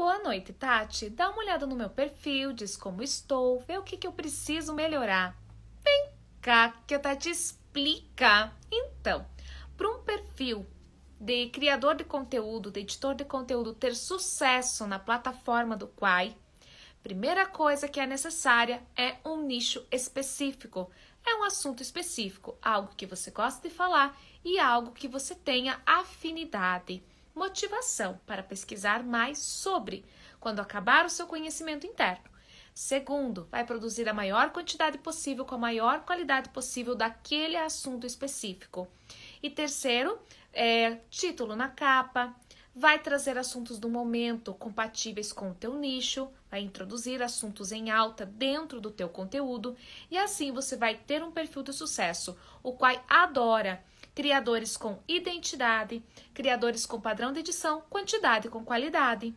Boa noite, Tati. Dá uma olhada no meu perfil, diz como estou, vê o que, que eu preciso melhorar. Vem cá que a Tati tá explica. Então, para um perfil de criador de conteúdo, de editor de conteúdo ter sucesso na plataforma do Quai, primeira coisa que é necessária é um nicho específico. É um assunto específico, algo que você gosta de falar e algo que você tenha afinidade motivação para pesquisar mais sobre quando acabar o seu conhecimento interno. Segundo, vai produzir a maior quantidade possível com a maior qualidade possível daquele assunto específico. E terceiro, é, título na capa, vai trazer assuntos do momento compatíveis com o teu nicho, vai introduzir assuntos em alta dentro do teu conteúdo e assim você vai ter um perfil de sucesso, o qual adora criadores com identidade, criadores com padrão de edição, quantidade com qualidade.